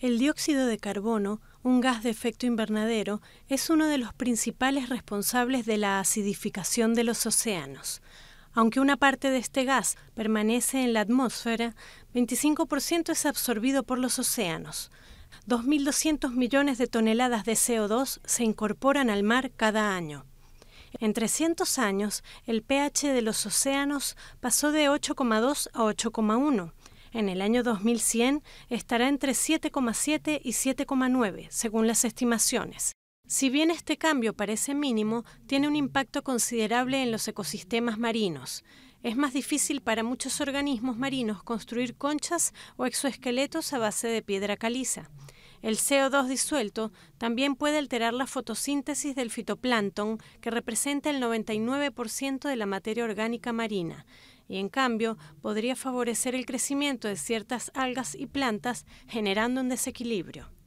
El dióxido de carbono, un gas de efecto invernadero, es uno de los principales responsables de la acidificación de los océanos. Aunque una parte de este gas permanece en la atmósfera, 25% es absorbido por los océanos. 2.200 millones de toneladas de CO2 se incorporan al mar cada año. En 300 años, el pH de los océanos pasó de 8,2 a 8,1 en el año 2100 estará entre 7,7 y 7,9, según las estimaciones. Si bien este cambio parece mínimo, tiene un impacto considerable en los ecosistemas marinos. Es más difícil para muchos organismos marinos construir conchas o exoesqueletos a base de piedra caliza. El CO2 disuelto también puede alterar la fotosíntesis del fitoplancton, que representa el 99% de la materia orgánica marina y en cambio podría favorecer el crecimiento de ciertas algas y plantas generando un desequilibrio.